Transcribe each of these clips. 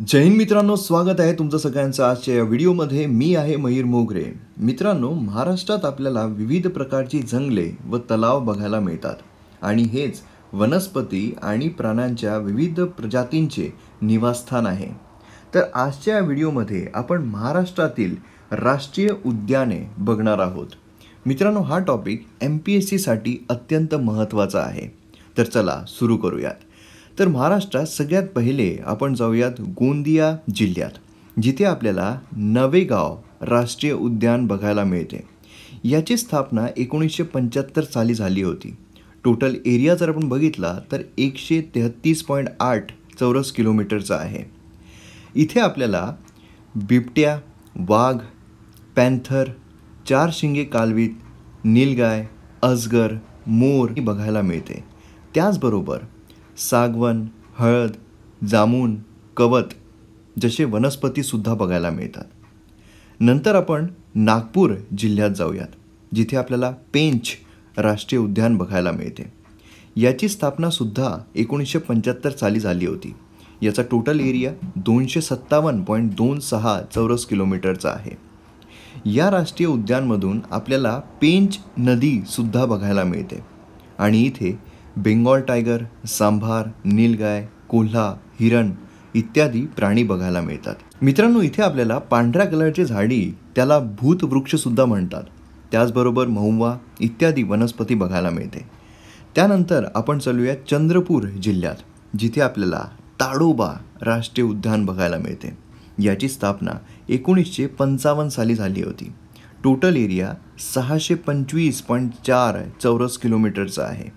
जय हिंद मित्रांनो स्वागत आहे तुमचं सगळ्यांचं आजच्या या व्हिडिओमध्ये मी आहे मयूर मोगरे मित्रांनो महाराष्ट्रात आपल्याला विविध प्रकारची जंगले व तलाव बघायला मिळतात आणि हेच वनस्पती आणि प्राण्यांच्या विविध प्रजातींचे निवासस्थान आहे तर आजच्या या व्हिडिओमध्ये आपण महाराष्ट्रातील राष्ट्रीय उद्याने बघणार आहोत मित्रांनो हा टॉपिक एम पी एस सीसाठी अत्यंत महत्त्वाचा आहे तर चला सुरू करूयात तर महाराष्ट्रात सगळ्यात पहिले आपण जाऊयात गोंदिया जिल्ह्यात जिथे आपल्याला नवेगाव राष्ट्रीय उद्यान बघायला मिळते याची स्थापना एकोणीसशे पंच्याहत्तर साली झाली होती टोटल एरिया जर आपण बघितला तर एकशे तेहत्तीस पॉईंट आठ चौरस किलोमीटरचा आहे इथे आपल्याला बिबट्या वाघ पॅन्थर चार शिंगे कालवीत नीलगाय अजगर मोर ही बघायला मिळते त्याचबरोबर सागवन हळद जामून कवत जसे वनस्पतीसुद्धा बघायला मिळतात नंतर आपण नागपूर जिल्ह्यात जाऊयात जिथे आपल्याला पेंच राष्ट्रीय उद्यान बघायला मिळते याची स्थापनासुद्धा एकोणीसशे पंच्याहत्तर साली झाली होती याचा टोटल एरिया दोनशे सत्तावन्न पॉईंट दोन सहा चौरस किलोमीटरचा आहे या राष्ट्रीय उद्यानमधून आपल्याला पेंच नदीसुद्धा बघायला मिळते आणि इथे बेंगॉल टायगर सांभार नीलगाय कोल्हा हिरण इत्यादी प्राणी बघायला मिळतात मित्रांनो इथे आपल्याला पांढऱ्या कलरचे झाडी त्याला भूतवृक्षसुद्धा म्हणतात त्याचबरोबर महुवा इत्यादी वनस्पती बघायला मिळते त्यानंतर आपण चालूया चंद्रपूर जिल्ह्यात जिथे आपल्याला ताडोबा राष्ट्रीय उद्यान बघायला मिळते याची स्थापना एकोणीसशे पंचावन्न साली झाली होती टोटल एरिया सहाशे पंचवीस पॉईंट चार चौरस किलोमीटरचा आहे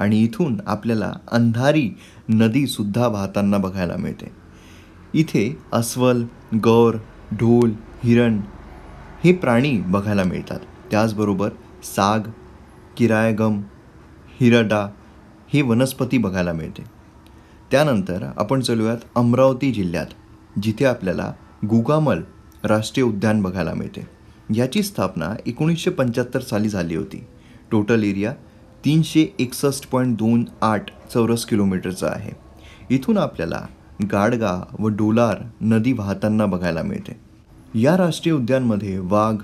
आणि इथून आपल्याला अंधारी नदीसुद्धा वाहताना बघायला मिळते इथे अस्वल गौर ढोल हिरण हे प्राणी बघायला मिळतात त्याचबरोबर साग किरायगम हिरडा हे वनस्पती बघायला मिळते त्यानंतर आपण चलूयात अमरावती जिल्ह्यात जिथे आपल्याला गुगामल राष्ट्रीय उद्यान बघायला मिळते याची स्थापना एकोणीसशे पंच्याहत्तर साली झाली होती टोटल एरिया तीनशे एकसष्ट पॉईंट दोन आठ चौरस किलोमीटरचा आहे इथून आपल्याला गाडगा व डोलार नदी वाहताना बघायला मिळते या राष्ट्रीय उद्यानमध्ये वाघ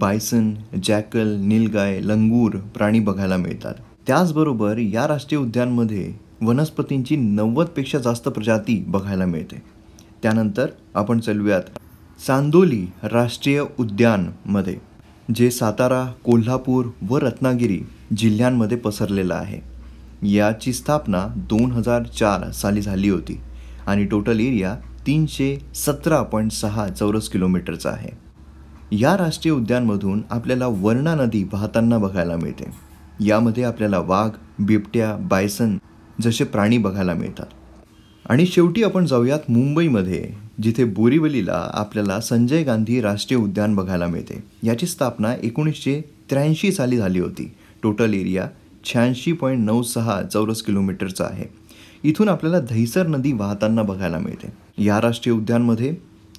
बायसन जॅकल नीलगाय लंगूर प्राणी बघायला मिळतात त्याचबरोबर या राष्ट्रीय उद्यानमध्ये वनस्पतींची नव्वदपेक्षा जास्त प्रजाती बघायला मिळते त्यानंतर आपण चलूयात चांदोली राष्ट्रीय उद्यानमध्ये जे सातारा कोल्हापूर व रत्नागिरी जिल्ह्यांमध्ये पसरलेलं आहे याची स्थापना दोन हजार चार साली झाली होती आणि टोटल एरिया तीनशे सतरा पॉईंट सहा चौरस किलोमीटरचा आहे या राष्ट्रीय उद्यानमधून आपल्याला वर्णा नदी वाहताना बघायला मिळते यामध्ये आपल्याला वाघ बिबट्या बायसन जसे प्राणी बघायला मिळतात आणि शेवटी आपण जाऊयात मुंबईमध्ये जिथे बोरिवलीला आपल्याला संजय गांधी राष्ट्रीय उद्यान बघायला मिळते याची स्थापना एकोणीसशे त्र्याऐंशी साली झाली होती टोटल एरिया शहाऐंशी पॉईंट नऊ सहा चौरस किलोमीटरचा आहे इथून आपल्याला धैसर नदी वाहताना बघायला मिळते या राष्ट्रीय उद्यानमध्ये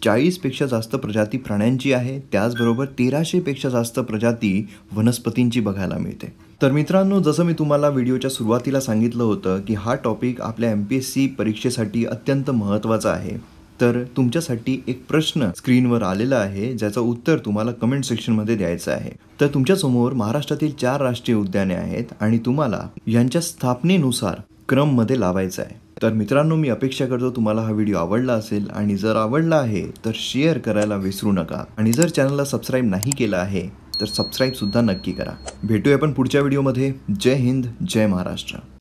चाळीसपेक्षा जास्त प्रजाती प्राण्यांची आहे त्याचबरोबर तेराशेपेक्षा जास्त प्रजाती वनस्पतींची बघायला मिळते तर मित्रांनो जसं मी तुम्हाला व्हिडिओच्या सुरुवातीला सांगितलं होतं की हा टॉपिक आपल्या एम पी एस सी परीक्षेसाठी अत्यंत महत्त्वाचा आहे तर तुमच्यासाठी एक प्रश्न स्क्रीनवर आलेला आहे ज्याचं उत्तर तुम्हाला कमेंट सेक्शनमध्ये द्यायचं आहे तर तुमच्यासमोर महाराष्ट्रातील चार राष्ट्रीय उद्याने आहेत आणि तुम्हाला यांच्या स्थापनेनुसार क्रममध्ये लावायचं आहे तर मित्रांनो मी अपेक्षा करतो तुम्हाला हा व्हिडिओ आवडला असेल आणि जर आवडला आहे तर शेअर करायला विसरू नका आणि जर चॅनलला सबस्क्राईब नाही केलं आहे तर सुद्धा नक्की करा भेटूया आपण पुढच्या व्हिडिओमध्ये जय हिंद जय महाराष्ट्र